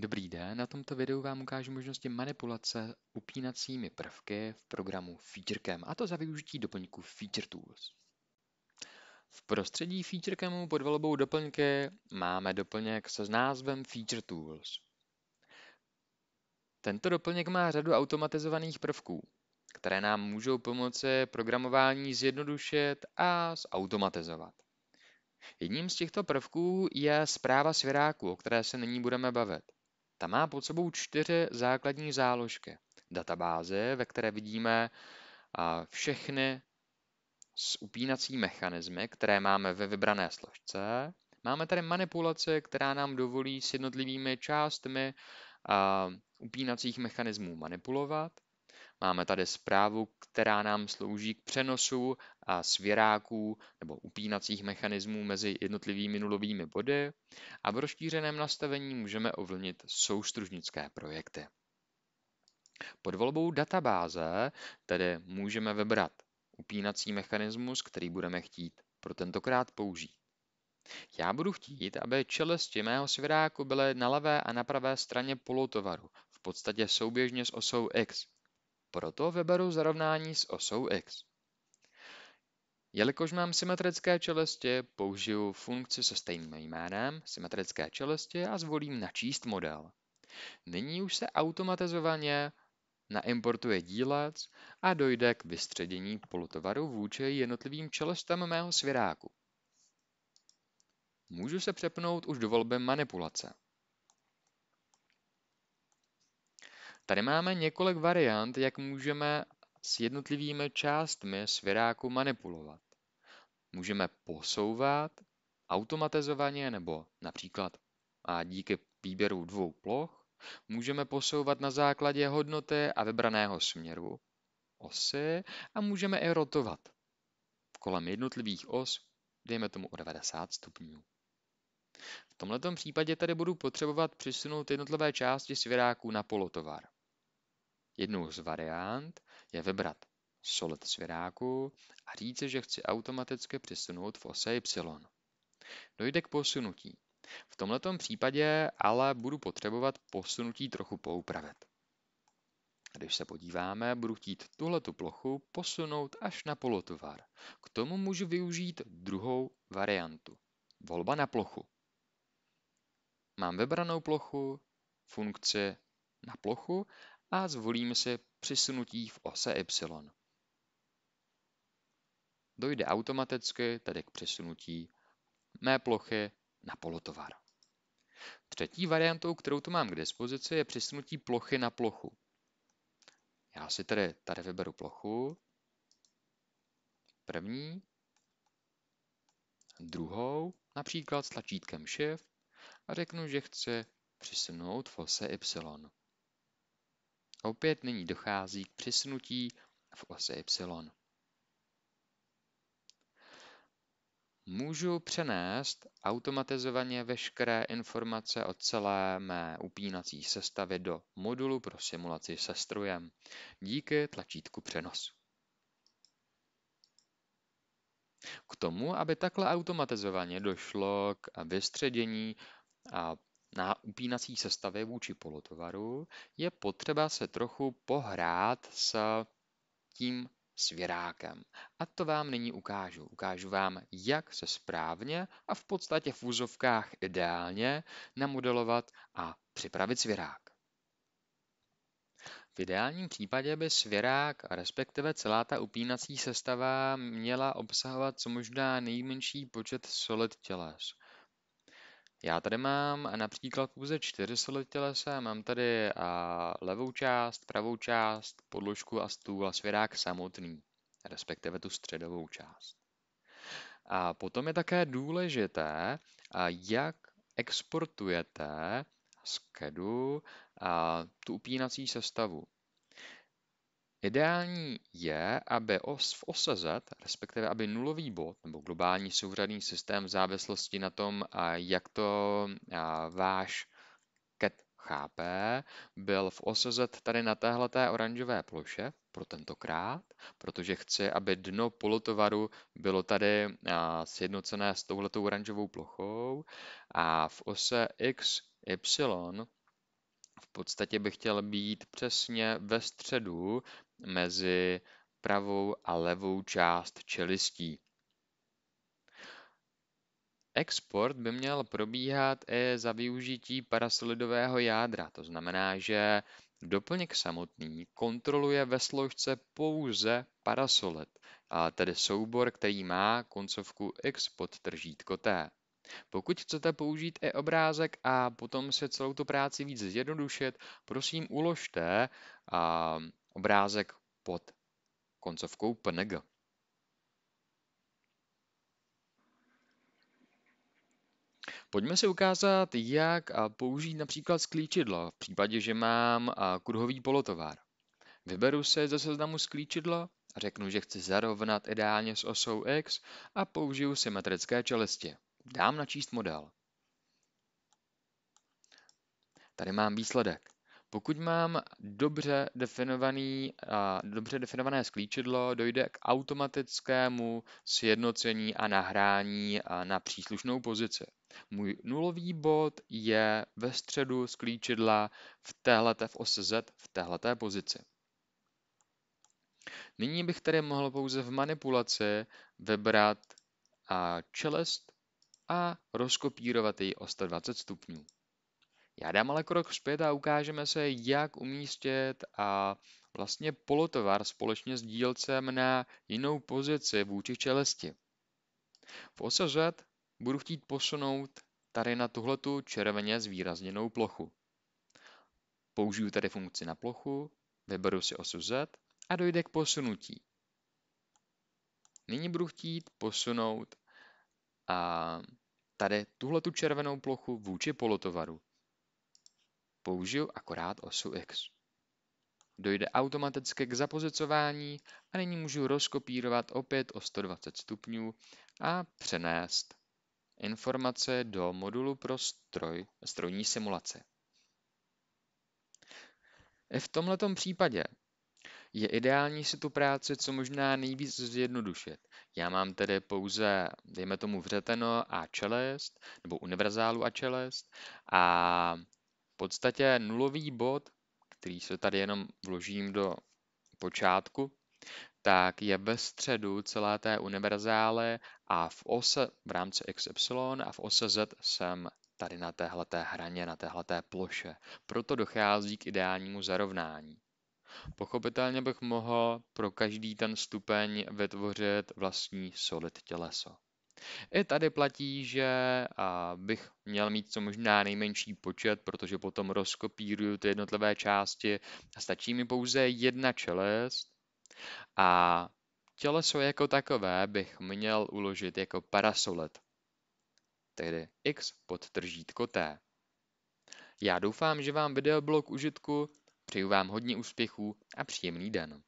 Dobrý den, na tomto videu vám ukážu možnosti manipulace upínacími prvky v programu FeatureCam, a to za využití doplňku Feature Tools. V prostředí FeatureCamu pod volbou doplňky máme doplněk se s názvem Feature Tools. Tento doplněk má řadu automatizovaných prvků, které nám můžou pomoci programování zjednodušit a zautomatizovat. Jedním z těchto prvků je zpráva svěráků, o které se nyní budeme bavit. Ta má pod sebou čtyři základní záložky. Databáze, ve které vidíme všechny upínací mechanismy, které máme ve vybrané složce. Máme tady manipulaci, která nám dovolí s jednotlivými částmi upínacích mechanismů manipulovat. Máme tady zprávu, která nám slouží k přenosu a svěráků nebo upínacích mechanismů mezi jednotlivými nulovými body a v rozšířeném nastavení můžeme ovlivnit soustružnické projekty. Pod volbou databáze tedy můžeme vybrat upínací mechanismus, který budeme chtít pro tentokrát použít. Já budu chtít, aby čelesti mého svěráku byly na levé a na pravé straně polotovaru, v podstatě souběžně s osou X, proto vyberu zarovnání s osou x. Jelikož mám symetrické čelosti, použiju funkci se stejným jménem, symetrické čelosti a zvolím načíst model. Nyní už se automatizovaně naimportuje dílec a dojde k vystředění polotovaru vůči jednotlivým čelostem mého svěráku. Můžu se přepnout už do volby manipulace. Tady máme několik variant, jak můžeme s jednotlivými částmi sviráku manipulovat. Můžeme posouvat automatizovaně nebo například a díky výběru dvou ploch můžeme posouvat na základě hodnoty a vybraného směru osy a můžeme i rotovat kolem jednotlivých os, dejme tomu o 90 stupňů. V tomto případě tedy budu potřebovat přesunout jednotlivé části sviráku na polotovar. Jednou z variant je vybrat solet svěráku a říct, že chci automaticky přesunout v ose Y. Dojde k posunutí. V tomto případě ale budu potřebovat posunutí trochu poupravit. Když se podíváme, budu chtít tuhletu plochu posunout až na polotovar. K tomu můžu využít druhou variantu. Volba na plochu. Mám vybranou plochu, funkci na plochu a zvolíme si přesunutí v ose y. Dojde automaticky tedy k přesunutí mé plochy na polotovar. Třetí variantou, kterou tu mám k dispozici, je přesunutí plochy na plochu. Já si tedy tady vyberu plochu, první, druhou, například s tlačítkem Shift a řeknu, že chci přesunout v ose Y. Opět nyní dochází k přesunutí v ose y. Můžu přenést automatizovaně veškeré informace o celé mé upínací sestavě do modulu pro simulaci se strojem díky tlačítku přenos. K tomu, aby takhle automatizovaně došlo k vystředění a na upínací sestavě vůči polotovaru je potřeba se trochu pohrát s tím svěrákem. A to vám nyní ukážu. Ukážu vám, jak se správně a v podstatě v úzovkách ideálně namodelovat a připravit svěrák. V ideálním případě by svěrák, respektive celá ta upínací sestava, měla obsahovat co možná nejmenší počet solid těles. Já tady mám například pouze čtyři solitelese, mám tady a, levou část, pravou část, podložku a stůl a svěrák samotný, respektive tu středovou část. A potom je také důležité, a, jak exportujete z CADu a, tu upínací sestavu. Ideální je aby os v z, respektive aby nulový bod nebo globální souřadný systém v závislosti na tom, jak to váš ket chápe, byl v z tady na téhleté oranžové ploše pro tentokrát, protože chci, aby dno polotovaru bylo tady sjednocené s touhletou oranžovou plochou a v ose x, y v podstatě bych chtěl být přesně ve středu mezi pravou a levou část čelistí. Export by měl probíhat i za využití parasolidového jádra, to znamená, že doplněk samotný kontroluje ve složce pouze parasolid, a tedy soubor, který má koncovku X pod tržítko T. Pokud chcete použít i obrázek a potom si celou tu práci víc zjednodušit, prosím uložte obrázek pod koncovkou png. Pojďme si ukázat, jak použít například sklíčidlo v případě, že mám kruhový polotovar. Vyberu se ze seznamu sklíčidlo, řeknu, že chci zarovnat ideálně s osou X a použiju symetrické čelisti. Dám načíst model. Tady mám výsledek. Pokud mám dobře, definovaný, a dobře definované sklíčidlo, dojde k automatickému sjednocení a nahrání a na příslušnou pozici. Můj nulový bod je ve středu sklíčidla v téhleté v ose Z v téhleté pozici. Nyní bych tedy mohl pouze v manipulaci vybrat a čelest a rozkopírovat ji o 120 stupňů. Já dám ale krok zpět a ukážeme se, jak umístit a vlastně polotovar společně s dílcem na jinou pozici vůči čelesti. V ose Z budu chtít posunout tady na tuhletu červeně zvýrazněnou plochu. Použiju tady funkci na plochu, vyberu si osu Z a dojde k posunutí. Nyní budu chtít posunout a tady tuhletu červenou plochu vůči polotovaru. Použiju akorát osu X. Dojde automaticky k zapozicování a nyní můžu rozkopírovat opět o 120 stupňů a přenést informace do modulu pro stroj, strojní simulaci. V tomto případě je ideální si tu práci co možná nejvíc zjednodušit. Já mám tedy pouze, dejme tomu, vřeteno a čelest, nebo univerzálu a čelest a podstatě nulový bod, který se tady jenom vložím do počátku, tak je ve středu celé té univerzály a v ose v rámci XY a v ose Z jsem tady na téhleté hraně, na téhleté ploše. Proto dochází k ideálnímu zarovnání. Pochopitelně bych mohl pro každý ten stupeň vytvořit vlastní solid těleso. I tady platí, že bych měl mít co možná nejmenší počet, protože potom rozkopíruju ty jednotlivé části. Stačí mi pouze jedna čelest a těleso jako takové bych měl uložit jako parasolet, tedy x podtržítko t. Já doufám, že vám video bylo k užitku, přeju vám hodně úspěchů a příjemný den.